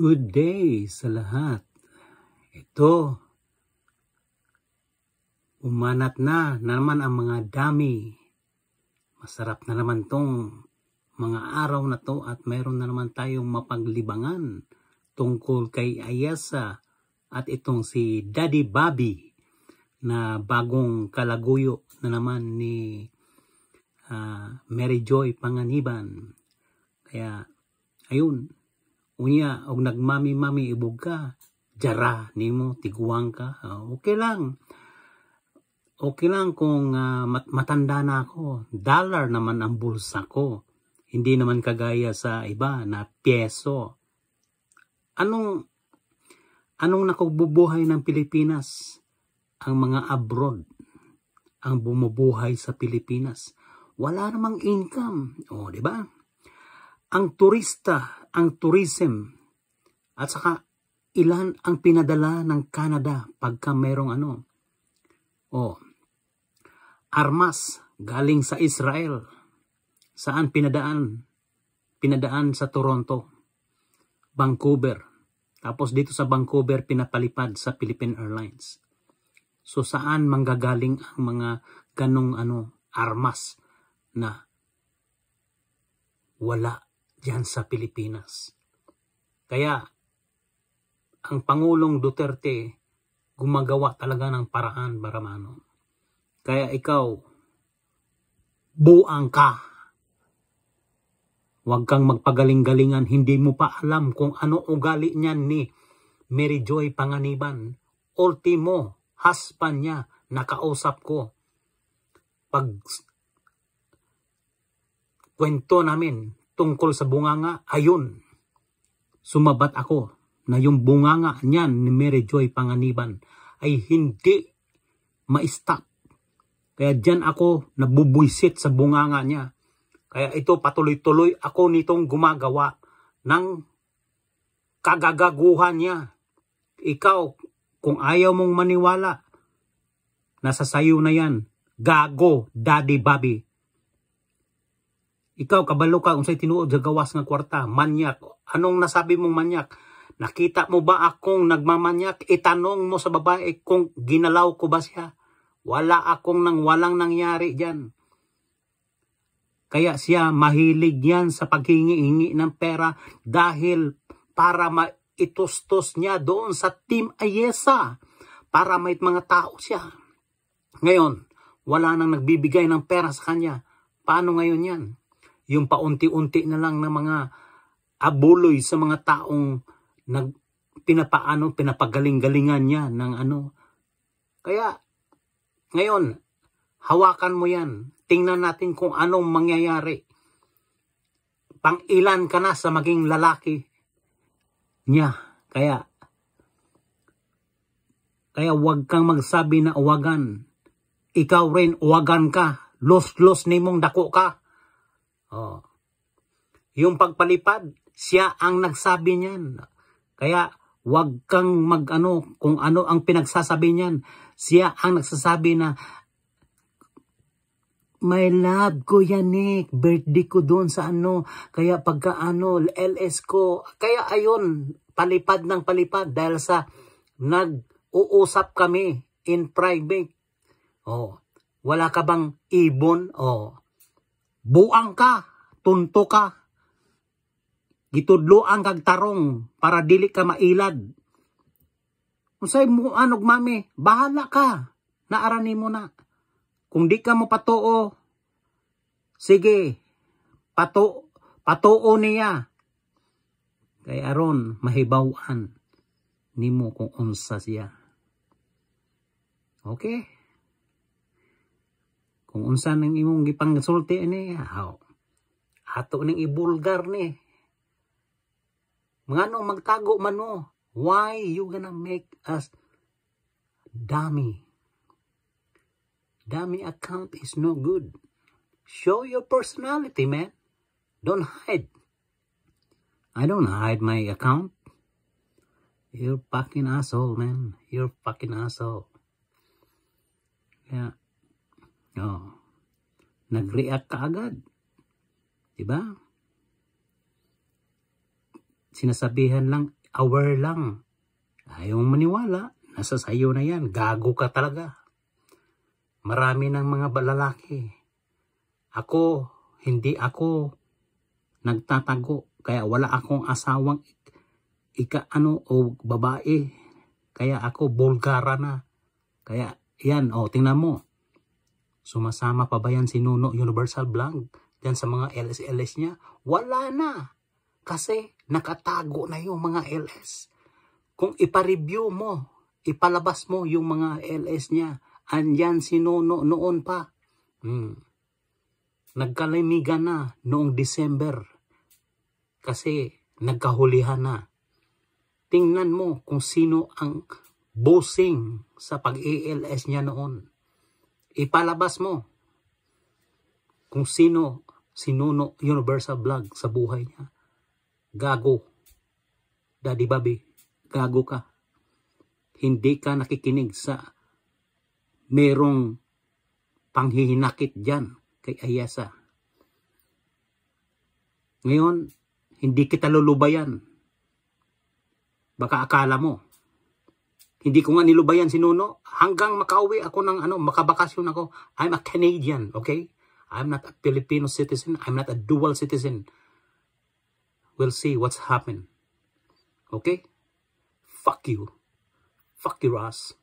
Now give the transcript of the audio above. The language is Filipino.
Good day sa lahat. Ito, umanat na, naman ang mga dami. Masarap na naman tong mga araw na to at mayroon na naman tayong mapaglibangan tungkol kay Ayasa at itong si Daddy Bobby na bagong kalaguyo na naman ni uh, Mary Joy Panganiban. Kaya, ayun, unya og nagmami-mami ibog ka jara nimo tiguang ka uh, okay lang okay lang kung uh, mat matanda na ako dollar naman ang bulsa ko hindi naman kagaya sa iba na pyeso anong anong nakagbubuhay ng Pilipinas ang mga abroad ang bumubuhay sa Pilipinas wala namang income o oh, di ba ang turista ang tourism at saka ilan ang pinadala ng Canada pagka merong ano. O, oh, armas galing sa Israel. Saan pinadaan? Pinadaan sa Toronto, Vancouver. Tapos dito sa Vancouver pinapalipad sa Philippine Airlines. So saan manggagaling ang mga ganong ano armas na wala diyan sa Pilipinas. Kaya ang Pangulong Duterte gumagawa talaga ng paraan baramano. Kaya ikaw, buang ka. Huwag kang magpagaling-galingan, hindi mo pa alam kung ano ugali niyan ni Mary Joy Panganiban. Ultimo, husband niya, nakausap ko. Pag kwento namin, tungkol sa bunganga, ayun, sumabat ako na yung bunganga niyan ni Mary Joy Panganiban ay hindi ma-stop. Kaya dyan ako nabubwisit sa bunganga niya. Kaya ito patuloy-tuloy ako nitong gumagawa ng kagagaguhan niya. Ikaw, kung ayaw mong maniwala, nasa sayo na yan. Gago, Daddy Bobby. Ikaw, kabalo ka, sa'y tinuod sa gawas nga kwarta, manyak. Anong nasabi mong manyak? Nakita mo ba akong nagmamanyak? Itanong mo sa babae kung ginalaw ko ba siya. Wala akong nang walang nangyari dyan. Kaya siya mahilig yan sa paghingi ingi ng pera dahil para maitustos niya doon sa Team Ayesa para may mga tao siya. Ngayon, wala nang nagbibigay ng pera sa kanya. Paano ngayon yan? Yung paunti-unti na lang ng mga abuloy sa mga taong nag pinapaano, pinapagaling-galingan niya ng ano. Kaya, ngayon, hawakan mo yan. Tingnan natin kung anong mangyayari. Pang ilan ka na sa maging lalaki niya. Kaya, kaya huwag kang magsabi na uwagan. Ikaw rin uwagan ka. Los-los ni dako ka. Oh. Yung pagpalipad, siya ang nagsabi niyan. Kaya wag kang magano kung ano ang pinagsasabi niyan. Siya ang nagsasabi na My love, Kuya Nick, birthday ko doon sa ano, kaya pagka ano, LS ko, kaya ayun, palipad ng palipad dahil sa nag-uusap kami in private. Oh, wala ka bang ibon? Oh, buang ka, tunto ka, gitudlo ang kagtarong para dili ka mailad. Unsay mo anog mami, bahala ka, naarani mo na. Kung di ka mo patuo, sige, pato, patuo niya. Kay aron mahibawan nimo kung unsa siya. Okay? Kung unsa nang imong gipangsulti ani, haw. Ato ning ibulgar ni. Mga anong magtago man mo, why you gonna make us dummy? Dummy account is no good. Show your personality, man. Don't hide. I don't hide my account. You're fucking asshole, man. You're fucking asshole. Yeah. Oh. Nag-react ka agad. Diba? Sinasabihan lang, aware lang. Ayaw maniwala, nasa sayo na yan. Gago ka talaga. Marami ng mga balalaki. Ako, hindi ako nagtatago. Kaya wala akong asawang ikaano o babae. Kaya ako bulgara na. Kaya yan, o oh, tingnan mo. Sumasama pa ba yan si Nuno Universal Blanc dyan sa mga LSLS niya? Wala na. Kasi nakatago na yung mga LS. Kung ipareview mo, ipalabas mo yung mga LS niya, andyan si Nuno noon pa. Hmm. Nagkalimigan na noong December. Kasi nagkahulihan na. Tingnan mo kung sino ang bossing sa pag-ALS niya noon. Ipalabas mo kung sino si Nuno Universal Vlog sa buhay niya. Gago. Daddy Bobby, gago ka. Hindi ka nakikinig sa merong panghihinakit dyan kay Ayasa. Ngayon, hindi kita lulubayan. Baka akala mo, hindi ko nga nilubayan si Nuno. Hanggang makauwi ako ng ano, makabakasyon ako. I'm a Canadian, okay? I'm not a Filipino citizen. I'm not a dual citizen. We'll see what's happened. Okay? Fuck you. Fuck you, Ross.